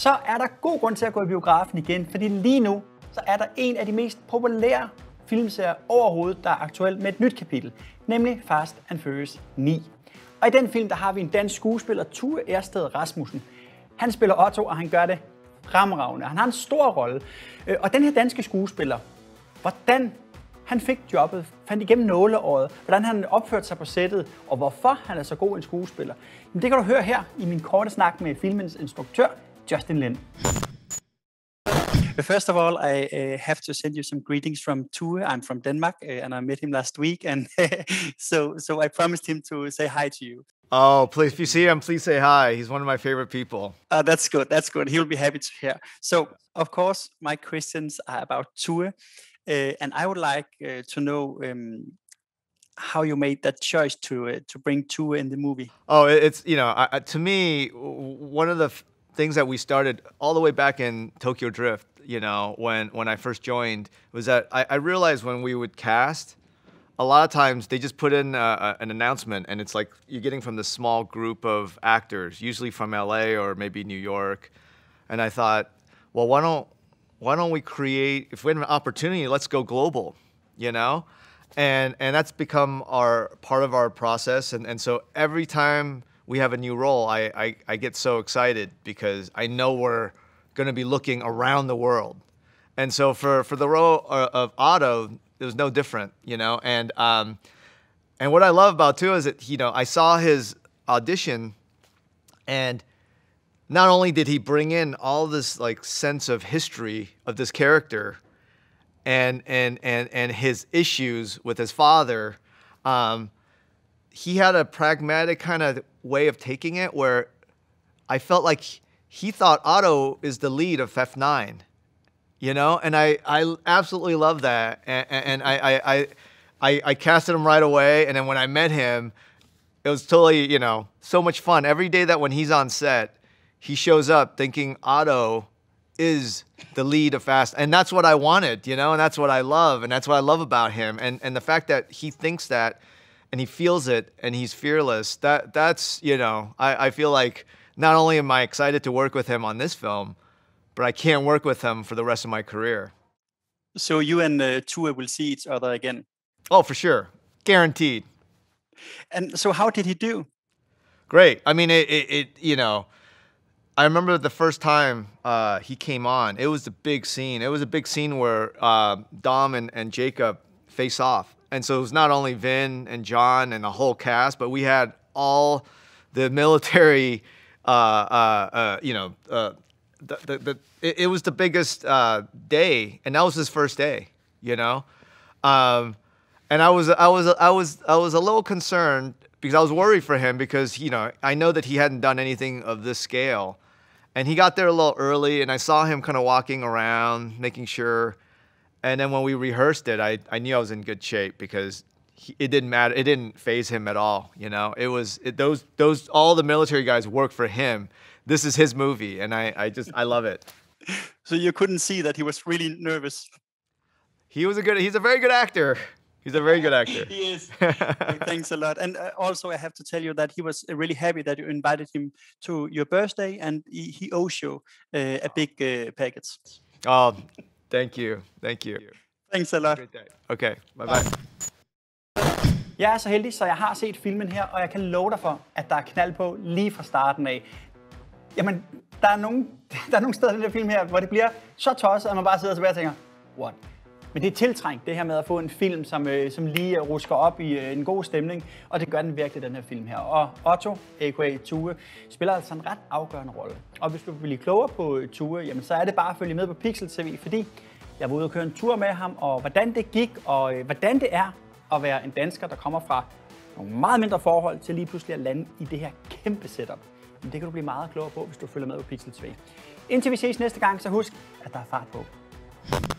så er der god grund til at gå i biografen igen, fordi lige nu så er der en af de mest populære filmserier overhovedet, der er aktuel med et nyt kapitel, nemlig Fast and Furious 9. Og i den film, der har vi en dansk skuespiller, Tue Ersted Rasmussen. Han spiller Otto, og han gør det fremragende. Han har en stor rolle. Øh, og den her danske skuespiller, hvordan han fik jobbet, fandt igennem nåleåret, hvordan han opførte sig på sættet, og hvorfor han er så god en skuespiller. Men det kan du høre her i min korte snak med filmens instruktør, Justin Lin. First of all, I uh, have to send you some greetings from Tue. I'm from Denmark, uh, and I met him last week, and so so I promised him to say hi to you. Oh, please, if you see him, please say hi. He's one of my favorite people. Uh, that's good. That's good. He'll be happy to hear. So, of course, my questions are about Tue, uh, and I would like uh, to know um, how you made that choice to uh, to bring Tue in the movie. Oh, it's you know, I, to me, one of the things that we started all the way back in Tokyo Drift, you know, when, when I first joined, was that I, I realized when we would cast, a lot of times they just put in an announcement and it's like you're getting from this small group of actors, usually from LA or maybe New York. And I thought, well, why don't, why don't we create, if we have an opportunity, let's go global, you know? And, and that's become our part of our process. And, and so every time we have a new role, I, I, I get so excited because I know we're going to be looking around the world. And so for, for the role uh, of Otto, it was no different, you know? And, um, and what I love about too is that, you know, I saw his audition and not only did he bring in all this like sense of history of this character and, and, and, and his issues with his father, um, he had a pragmatic kind of way of taking it where I felt like he thought Otto is the lead of F9, you know? And I, I absolutely love that. And, and I, I, I, I casted him right away. And then when I met him, it was totally, you know, so much fun. Every day that when he's on set, he shows up thinking Otto is the lead of Fast. And that's what I wanted, you know? And that's what I love. And that's what I love about him. And, and the fact that he thinks that – and he feels it and he's fearless. That that's you know I, I feel like not only am I excited to work with him on this film, but I can't work with him for the rest of my career. So you and uh, Tua will see each other again. Oh, for sure, guaranteed. And so, how did he do? Great. I mean, it, it, it you know. I remember the first time uh, he came on, it was a big scene. It was a big scene where uh, Dom and, and Jacob face off and so it was not only Vin and John and the whole cast, but we had all the military, uh, uh, uh, you know, uh, the, the, the, it, it, was the biggest uh, day, and that was his first day, you know. Um, and I was, I was, I was, I was a little concerned because I was worried for him because you know I know that he hadn't done anything of this scale, and he got there a little early, and I saw him kind of walking around, making sure and then when we rehearsed it, I, I knew I was in good shape because he, it didn't matter. It didn't phase him at all. You know, it was it, those those all the military guys work for him. This is his movie, and I I just I love it. So you couldn't see that he was really nervous. He was a good. He's a very good actor. He's a very good actor. he is. Thanks a lot. And uh, also, I have to tell you that he was really happy that you invited him to your birthday, and he, he owes you uh, a big uh, package. Oh, Thank you. Thank you. Thanks a lot. Okay, bye-bye. Jeg er så heldig, så jeg har set filmen her, og jeg kan love dig for, at der er knald på lige fra starten af. Jamen, der er nogle, der er nogle steder i den her film her, hvor det bliver så tosset, at man bare sidder tilbage og tænker, what men det er tiltrængt, det her med at få en film, som, øh, som lige øh, rusker op i øh, en god stemning, og det gør den virkelig, den her film her. Og Otto, a.k.a. Tue, spiller altså en ret afgørende rolle. Og hvis du vil blive klogere på øh, Tue, jamen, så er det bare at følge med på Pixel TV, fordi jeg var ude og køre en tur med ham, og hvordan det gik, og øh, hvordan det er at være en dansker, der kommer fra nogle meget mindre forhold til lige pludselig at lande i det her kæmpe setup. Men det kan du blive meget klogere på, hvis du følger med på Pixel TV. Indtil vi ses næste gang, så husk, at der er fart på.